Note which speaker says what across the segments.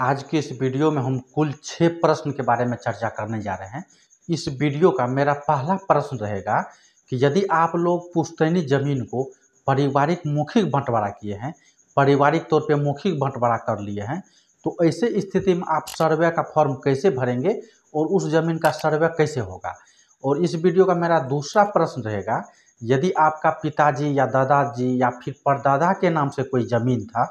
Speaker 1: आज के इस वीडियो में हम कुल छः प्रश्न के बारे में चर्चा करने जा रहे हैं इस वीडियो का मेरा पहला प्रश्न रहेगा कि यदि आप लोग पुश्तैनी जमीन को पारिवारिक मौखिक बंटवारा किए हैं पारिवारिक तौर पर मौखिक बंटवारा कर लिए हैं तो ऐसे स्थिति में आप सर्वे का फॉर्म कैसे भरेंगे और उस जमीन का सर्वे कैसे होगा और इस वीडियो का मेरा दूसरा प्रश्न रहेगा यदि आपका पिताजी या दादाजी या फिर परदादा के नाम से कोई ज़मीन था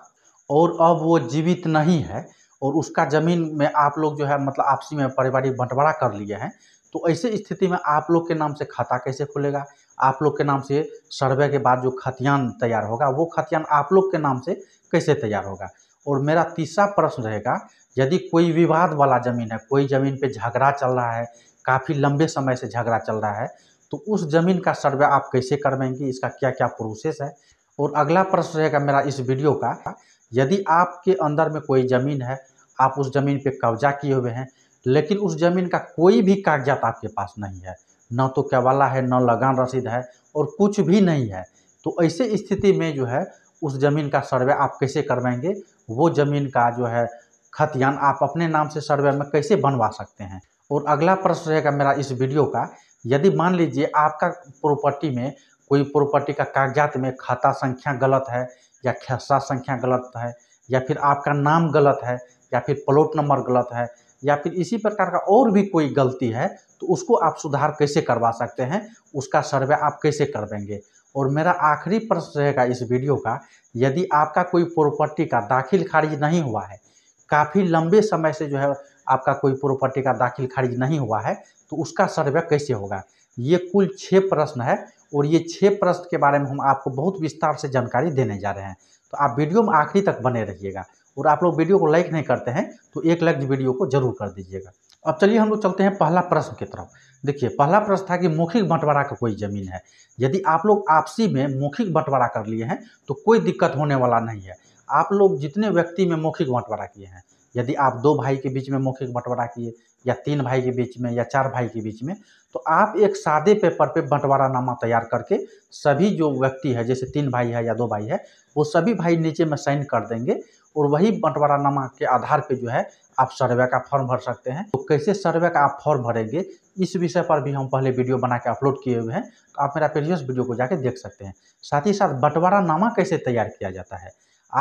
Speaker 1: और अब वो जीवित नहीं है और उसका ज़मीन में आप लोग जो है मतलब आपसी में पारिवारिक बंटवारा कर लिए हैं तो ऐसे स्थिति में आप लोग के नाम से खाता कैसे खुलेगा आप लोग के नाम से सर्वे के बाद जो खतियान तैयार होगा वो खतियान आप लोग के नाम से कैसे तैयार होगा और मेरा तीसरा प्रश्न रहेगा यदि कोई विवाद वाला ज़मीन है कोई ज़मीन पे झगड़ा चल रहा है काफ़ी लंबे समय से झगड़ा चल रहा है तो उस ज़मीन का सर्वे आप कैसे करवाएंगे इसका क्या क्या प्रोसेस है और अगला प्रश्न रहेगा मेरा इस वीडियो का यदि आपके अंदर में कोई ज़मीन है आप उस ज़मीन पर कब्जा किए हुए हैं लेकिन उस ज़मीन का कोई भी कागजात आपके पास नहीं है न तो केवाला है न लगान रसीद है और कुछ भी नहीं है तो ऐसे स्थिति में जो है उस ज़मीन का सर्वे आप कैसे करवाएंगे वो ज़मीन का जो है खतियान आप अपने नाम से सर्वे में कैसे बनवा सकते हैं और अगला प्रश्न रहेगा मेरा इस वीडियो का यदि मान लीजिए आपका प्रॉपर्टी में कोई प्रॉपर्टी का कागजात में खाता संख्या गलत है या खेसा संख्या गलत है या फिर आपका नाम गलत है या फिर प्लॉट नंबर गलत है या फिर इसी प्रकार का और भी कोई गलती है तो उसको आप सुधार कैसे करवा सकते हैं उसका सर्वे आप कैसे देंगे और मेरा आखिरी प्रश्न रहेगा इस वीडियो का यदि आपका कोई प्रॉपर्टी का दाखिल खारिज नहीं हुआ है काफ़ी लंबे समय से जो है आपका कोई प्रॉपर्टी का दाखिल खारिज नहीं हुआ है तो उसका सर्वे कैसे होगा ये कुल छः प्रश्न है और ये छः प्रश्न के बारे में हम आपको बहुत विस्तार से जानकारी देने जा रहे हैं तो आप वीडियो में आखिरी तक बने रहिएगा और आप लोग वीडियो को लाइक नहीं करते हैं तो एक लाइक वीडियो को जरूर कर दीजिएगा अब चलिए हम लोग चलते हैं पहला प्रश्न की तरफ देखिए पहला प्रश्न था कि मौखिक बंटवारा का कोई ज़मीन है यदि आप लोग आपसी में मौखिक बंटवारा कर लिए हैं तो कोई दिक्कत होने वाला नहीं है आप लोग जितने व्यक्ति में मौखिक बंटवारा किए हैं यदि आप दो भाई के बीच में मौखिक बंटवारा किए या तीन भाई के बीच में या चार भाई के बीच में तो आप एक सादे पेपर पे बंटवारा नामा तैयार करके सभी जो व्यक्ति है जैसे तीन भाई है या दो भाई है वो सभी भाई नीचे में साइन कर देंगे और वही बंटवारा नामा के आधार पे जो है आप सर्वे का फॉर्म भर सकते हैं तो कैसे सर्वे का आप फॉर्म भरेंगे इस विषय पर भी हम पहले वीडियो बना के अपलोड किए हुए हैं तो आप मेरा प्रीवियस वीडियो को जाके देख सकते हैं साथ ही साथ बंटवारा नामा कैसे तैयार किया जाता है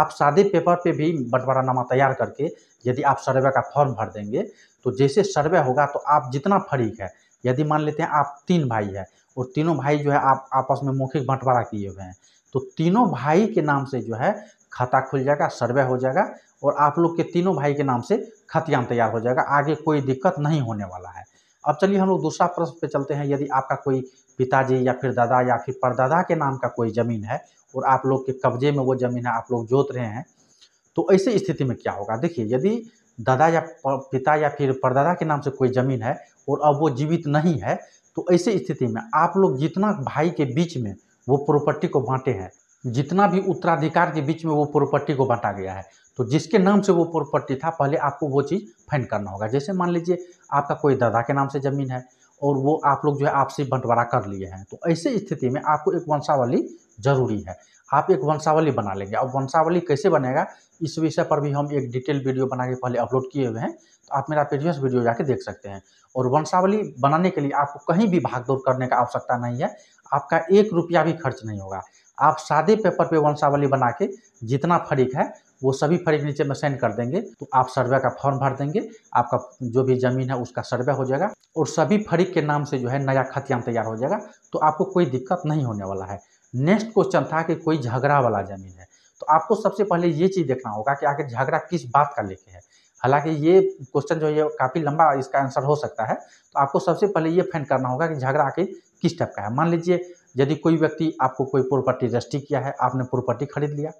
Speaker 1: आप सादे पेपर पे भी बंटवारा नामा तैयार करके यदि आप सर्वे का फॉर्म भर देंगे तो जैसे सर्वे होगा तो आप जितना फरीक है यदि मान लेते हैं आप तीन भाई है और तीनों भाई जो है आप आपस में मौखिक बंटवारा किए हुए हैं तो तीनों भाई के नाम से जो है खाता खुल जाएगा सर्वे हो जाएगा और आप लोग के तीनों भाई के नाम से खतियान तैयार हो जाएगा आगे कोई दिक्कत नहीं होने वाला है अब चलिए हम लोग दूसरा प्रश्न पे चलते हैं यदि आपका कोई पिताजी या फिर दादा या फिर परदादा के नाम का कोई ज़मीन है और आप लोग के कब्जे में वो ज़मीन है आप लोग जोत रहे हैं तो ऐसे स्थिति में क्या होगा देखिए यदि दादा या पिता या फिर परदादा के नाम से कोई ज़मीन है और अब वो जीवित नहीं है तो ऐसे स्थिति में आप लोग जितना भाई के बीच में वो प्रॉपर्टी को बांटे हैं जितना भी उत्तराधिकार के बीच में वो प्रॉपर्टी को बांटा गया है तो जिसके नाम से वो प्रॉपर्टी था पहले आपको वो चीज़ फाइंड करना होगा जैसे मान लीजिए आपका कोई दादा के नाम से ज़मीन है और वो आप लोग जो है आपसे बंटवारा कर लिए हैं तो ऐसे स्थिति में आपको एक वंशावली जरूरी है आप एक वंशावली बना लेंगे अब वंशावली कैसे बनेगा इस विषय पर भी हम एक डिटेल वीडियो बना के पहले अपलोड किए हुए हैं तो आप मेरा प्रीवियस वीडियो जाके देख सकते हैं और वंशावली बनाने के लिए आपको कहीं भी भागदौड़ करने का आवश्यकता नहीं है आपका एक रुपया भी खर्च नहीं होगा आप सादे पेपर पे वंशावली बना के जितना फरीक है वो सभी फरीक नीचे में सेंड कर देंगे तो आप सर्वे का फॉर्म भर देंगे आपका जो भी ज़मीन है उसका सर्वे हो जाएगा और सभी फरीक के नाम से जो है नया खतियान तैयार हो जाएगा तो आपको कोई दिक्कत नहीं होने वाला है नेक्स्ट क्वेश्चन था कि कोई झगड़ा वाला ज़मीन है तो आपको सबसे पहले ये चीज़ देखना होगा कि आखिर झगड़ा किस बात का लेके है हालांकि ये क्वेश्चन जो है काफ़ी लंबा इसका आंसर हो सकता है तो आपको सबसे पहले ये फैन करना होगा कि झगड़ा आखिर किस टाइप का है मान लीजिए यदि कोई व्यक्ति आपको कोई प्रॉपर्टी रजिस्ट्री किया है आपने प्रॉपर्टी खरीद लिया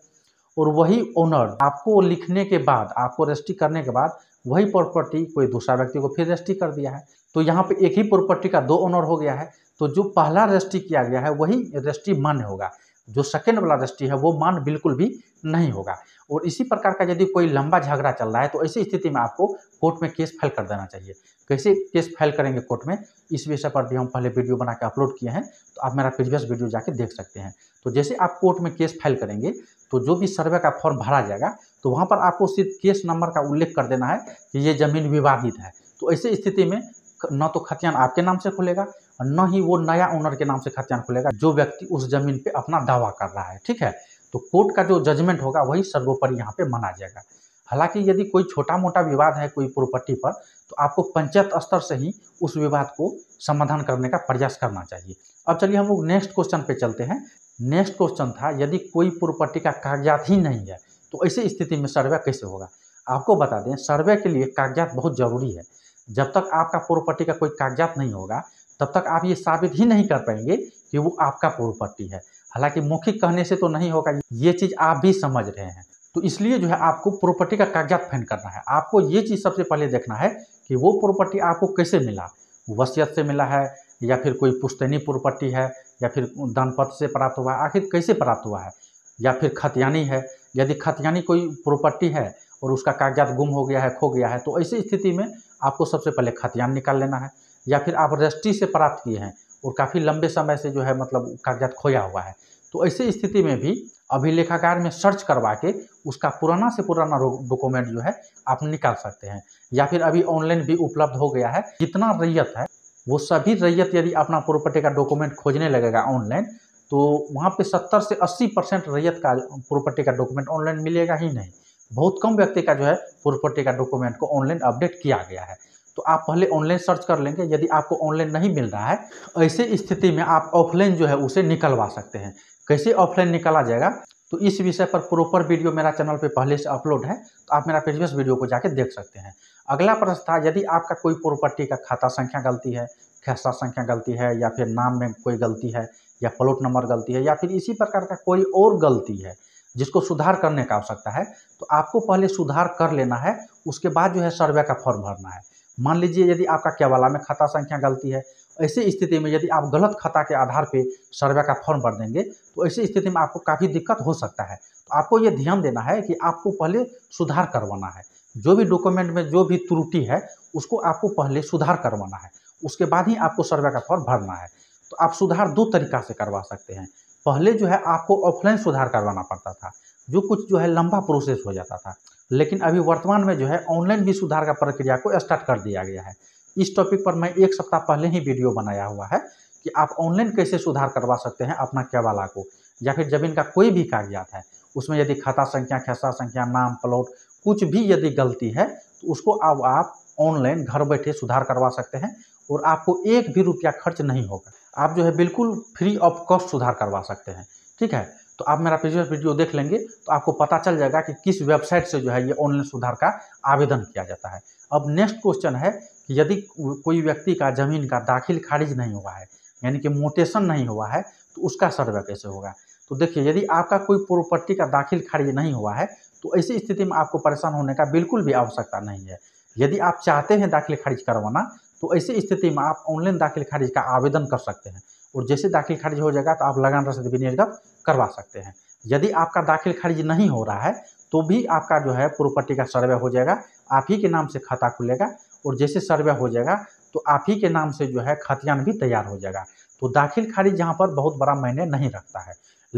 Speaker 1: और वही ओनर आपको लिखने के बाद आपको रजिस्ट्री करने के बाद वही प्रॉपर्टी कोई दूसरा व्यक्ति को फिर रजिस्ट्री कर दिया है तो यहाँ पे एक ही प्रॉपर्टी का दो ओनर हो गया है तो जो पहला रजिस्ट्री किया गया है वही रजिस्ट्री मान्य होगा जो सेकेंड वाला दृष्टि है वो मान बिल्कुल भी नहीं होगा और इसी प्रकार का यदि कोई लंबा झगड़ा चल रहा है तो ऐसी स्थिति में आपको कोर्ट में केस फाइल कर देना चाहिए कैसे केस फाइल करेंगे कोर्ट में इस विषय पर भी हम पहले वीडियो बना के अपलोड किए हैं तो आप मेरा प्रीवियस वीडियो जाके देख सकते हैं तो जैसे आप कोर्ट में केस फाइल करेंगे तो जो भी सर्वे का फॉर्म भरा जाएगा तो वहाँ पर आपको सिर्फ केस नंबर का उल्लेख कर देना है कि ये जमीन विवादित है तो ऐसी स्थिति में न तो खतियान आपके नाम से खुलेगा न ही वो नया ओनर के नाम से खतियान खुलेगा जो व्यक्ति उस जमीन पे अपना दावा कर रहा है ठीक है तो कोर्ट का जो जजमेंट होगा वही सर्वोपरि यहाँ पे माना जाएगा हालांकि यदि कोई छोटा मोटा विवाद है कोई प्रॉपर्टी पर तो आपको पंचायत स्तर से ही उस विवाद को समाधान करने का प्रयास करना चाहिए अब चलिए हम लोग नेक्स्ट क्वेश्चन पे चलते हैं नेक्स्ट क्वेश्चन था यदि कोई प्रॉपर्टी का कागजात ही नहीं है तो ऐसी स्थिति में सर्वे कैसे होगा आपको बता दें सर्वे के लिए कागजात बहुत ज़रूरी है जब तक आपका प्रॉपर्टी का कोई कागजात नहीं होगा तब तक आप ये साबित ही नहीं कर पाएंगे कि वो आपका प्रॉपर्टी है हालांकि मौखिक कहने से तो नहीं होगा ये चीज़ आप भी समझ रहे हैं तो इसलिए जो है आपको प्रॉपर्टी का कागजात फैन करना है आपको ये चीज़ सबसे पहले देखना है कि वो प्रॉपर्टी आपको कैसे मिला वसीयत से मिला है या फिर कोई पुश्तैनी प्रॉपर्टी है या फिर दानपत से प्राप्त हुआ है आखिर कैसे प्राप्त हुआ है या फिर खतियानी है यदि खतियानी कोई प्रॉपर्टी है और उसका कागजात गुम हो गया है खो गया है तो ऐसी स्थिति में आपको सबसे पहले खतियान निकाल लेना है या फिर आप रजिस्ट्री से प्राप्त किए हैं और काफ़ी लंबे समय से जो है मतलब कागजात खोया हुआ है तो ऐसे स्थिति में भी अभिलेखागार में सर्च करवा के उसका पुराना से पुराना डॉक्यूमेंट जो है आप निकाल सकते हैं या फिर अभी ऑनलाइन भी उपलब्ध हो गया है जितना रैयत है वो सभी रैयत यदि अपना प्रॉपर्टी का डॉक्यूमेंट खोजने लगेगा ऑनलाइन तो वहाँ पे 70 से 80 परसेंट रैयत का प्रॉपर्टी का डॉक्यूमेंट ऑनलाइन मिलेगा ही नहीं बहुत कम व्यक्ति का जो है प्रॉपर्टी का डॉक्यूमेंट को ऑनलाइन अपडेट किया गया है तो आप पहले ऑनलाइन सर्च कर लेंगे यदि आपको ऑनलाइन नहीं मिल रहा है ऐसे स्थिति में आप ऑफलाइन जो है उसे निकलवा सकते हैं कैसे ऑफलाइन निकाला जाएगा तो इस विषय पर प्रॉपर वीडियो मेरा चैनल पे पहले से अपलोड है तो आप मेरा प्रीवियस वीडियो को जाके देख सकते हैं अगला प्रश्न था यदि आपका कोई प्रॉपर्टी का खाता संख्या गलती है खैसा संख्या गलती है या फिर नाम में कोई गलती है या प्लॉट नंबर गलती है या फिर इसी प्रकार का कोई और गलती है जिसको सुधार करने का आवश्यकता है तो आपको पहले सुधार कर लेना है उसके बाद जो है सर्वे का फॉर्म भरना है मान लीजिए यदि आपका केवला में खाता संख्या गलती है ऐसी स्थिति में यदि आप गलत खाता के आधार पर सर्वे का फॉर्म भर देंगे तो ऐसी स्थिति में आपको काफ़ी दिक्कत हो सकता है तो आपको ये ध्यान देना है कि आपको पहले सुधार करवाना है जो भी डॉक्यूमेंट में जो भी त्रुटि है उसको आपको पहले सुधार करवाना है उसके बाद ही आपको सर्वे का फॉर्म भरना है तो आप सुधार दो तरीका से करवा सकते हैं पहले जो है आपको ऑफलाइन सुधार करवाना पड़ता था जो कुछ जो है लंबा प्रोसेस हो जाता था लेकिन अभी वर्तमान में जो है ऑनलाइन भी सुधार का प्रक्रिया को स्टार्ट कर दिया गया है इस टॉपिक पर मैं एक सप्ताह पहले ही वीडियो बनाया हुआ है कि आप ऑनलाइन कैसे सुधार करवा सकते हैं अपना केवाला को या फिर जमीन का कोई भी कागजात है उसमें यदि खाता संख्या खेसा संख्या नाम प्लॉट कुछ भी यदि गलती है तो उसको अब आप ऑनलाइन घर बैठे सुधार करवा सकते हैं और आपको एक भी रुपया खर्च नहीं होगा आप जो है बिल्कुल फ्री ऑफ कॉस्ट सुधार करवा सकते हैं ठीक है तो आप मेरा प्रीवियस वीडियो देख लेंगे तो आपको पता चल जाएगा कि किस वेबसाइट से जो है ये ऑनलाइन सुधार का आवेदन किया जाता है अब नेक्स्ट क्वेश्चन है कि यदि कोई व्यक्ति का जमीन का दाखिल खारिज नहीं हुआ है यानी कि मोटेशन नहीं हुआ है तो उसका सर्वे कैसे होगा तो देखिए यदि आपका कोई प्रॉपर्टी का दाखिल खारिज नहीं हुआ है तो ऐसी स्थिति में आपको परेशान होने का बिल्कुल भी आवश्यकता नहीं है यदि आप चाहते हैं दाखिल खारिज करवाना तो ऐसी स्थिति में आप ऑनलाइन दाखिल खारिज का आवेदन कर सकते हैं और जैसे दाखिल खारिज हो जाएगा तो आप लगान रसद भी निर्गत करवा सकते हैं यदि आपका दाखिल खारिज नहीं हो रहा है तो भी आपका जो है प्रॉपर्टी का सर्वे हो जाएगा आप ही के नाम से खाता खुलेगा और जैसे सर्वे हो जाएगा तो आप ही के नाम से जो है खतियान भी तैयार हो जाएगा तो दाखिल खारिज यहाँ पर बहुत बड़ा मायने नहीं रखता है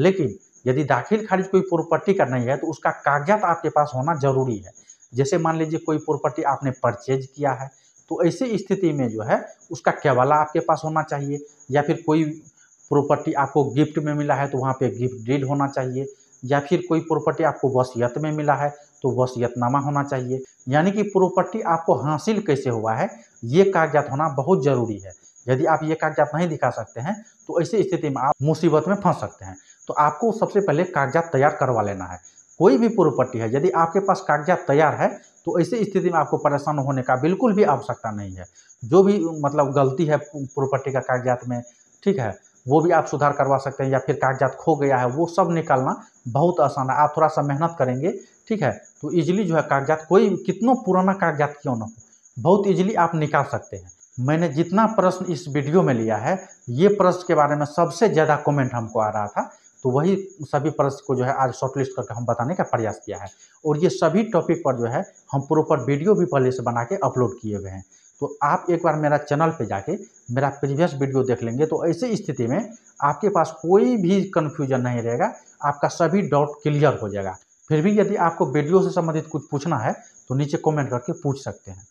Speaker 1: लेकिन यदि दाखिल खारिज कोई प्रॉपर्टी का नहीं है तो उसका कागजात आपके पास होना जरूरी है जैसे मान लीजिए कोई प्रॉपर्टी आपने परचेज किया है तो ऐसी स्थिति में जो है उसका केवाला आपके पास होना चाहिए या फिर कोई प्रॉपर्टी आपको गिफ्ट में मिला है तो वहाँ पे गिफ्ट डील होना चाहिए या फिर कोई प्रॉपर्टी आपको वसीयत में मिला है तो वसीयतनामा होना चाहिए यानी कि प्रॉपर्टी आपको हासिल कैसे हुआ है ये कागजात होना बहुत ज़रूरी है यदि आप ये कागजात नहीं दिखा सकते हैं तो ऐसी स्थिति में आप मुसीबत में फंस सकते हैं तो आपको सबसे पहले कागजात तैयार करवा लेना है कोई भी प्रॉपर्टी है यदि आपके पास कागजात तैयार है तो ऐसी स्थिति में आपको परेशान होने का बिल्कुल भी आवश्यकता नहीं है जो भी मतलब गलती है प्रॉपर्टी का कागजात में ठीक है वो भी आप सुधार करवा सकते हैं या फिर कागजात खो गया है वो सब निकालना बहुत आसान है आप थोड़ा सा मेहनत करेंगे ठीक है तो ईजिली जो है कागजात कोई कितनों पुराना कागजात क्यों ना हो बहुत ईजिली आप निकाल सकते हैं मैंने जितना प्रश्न इस वीडियो में लिया है ये प्रश्न के बारे में सबसे ज़्यादा कमेंट हमको आ रहा था तो वही सभी प्रश्न को जो है आज शॉर्टलिस्ट करके हम बताने का प्रयास किया है और ये सभी टॉपिक पर जो है हम प्रॉपर वीडियो भी पहले से बना के अपलोड किए हुए हैं तो आप एक बार मेरा चैनल पे जाके मेरा प्रीवियस वीडियो देख लेंगे तो ऐसी स्थिति में आपके पास कोई भी कन्फ्यूजन नहीं रहेगा आपका सभी डाउट क्लियर हो जाएगा फिर भी यदि आपको वीडियो से संबंधित कुछ पूछना है तो नीचे कॉमेंट करके पूछ सकते हैं